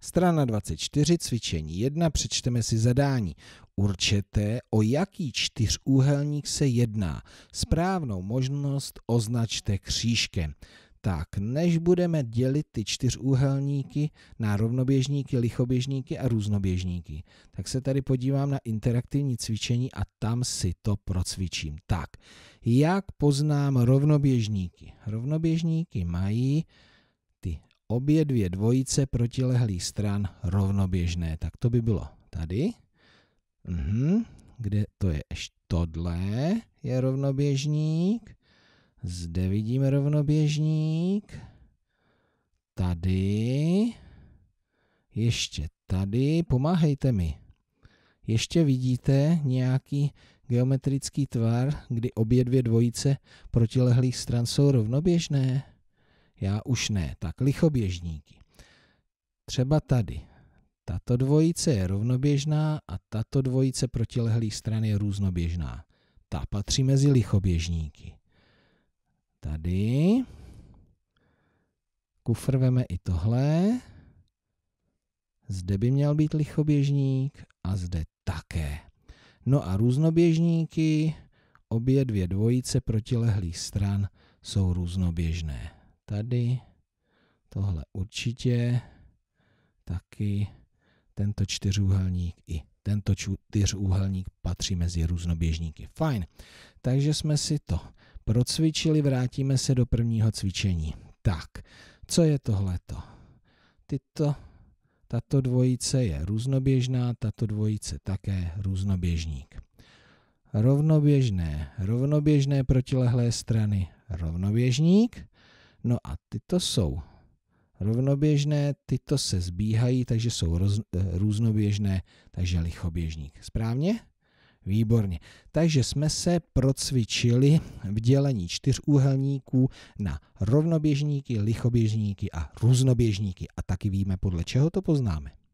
Strana 24, cvičení 1, přečteme si zadání. Určete, o jaký čtyřúhelník se jedná. Správnou možnost označte křížkem. Tak, než budeme dělit ty čtyřúhelníky na rovnoběžníky, lichoběžníky a různoběžníky, tak se tady podívám na interaktivní cvičení a tam si to procvičím. Tak, jak poznám rovnoběžníky? Rovnoběžníky mají obě dvě dvojice protilehlých stran rovnoběžné. Tak to by bylo tady. Mhm. Kde to je? Ještě tohle je rovnoběžník. Zde vidíme rovnoběžník. Tady. Ještě tady. Pomáhejte mi. Ještě vidíte nějaký geometrický tvar, kdy obě dvě dvojice protilehlých stran jsou rovnoběžné? já už ne. Tak lichoběžníky. Třeba tady. Tato dvojice je rovnoběžná a tato dvojice protilehlých stran je různoběžná. Ta patří mezi lichoběžníky. Tady. Kufr veme i tohle. Zde by měl být lichoběžník a zde také. No a různoběžníky, obě dvě dvojice protilehlých stran jsou různoběžné tady, tohle určitě, taky tento čtyřúhelník i tento čtyřúhelník patří mezi různoběžníky. Fajn, takže jsme si to procvičili, vrátíme se do prvního cvičení. Tak, co je tohleto? Tyto, tato dvojice je různoběžná, tato dvojice také různoběžník. Rovnoběžné, rovnoběžné protilehlé strany, rovnoběžník, No a tyto jsou rovnoběžné, tyto se zbíhají, takže jsou roz, eh, různoběžné, takže lichoběžník. Správně? Výborně. Takže jsme se procvičili v dělení čtyřúhelníků na rovnoběžníky, lichoběžníky a různoběžníky. A taky víme, podle čeho to poznáme.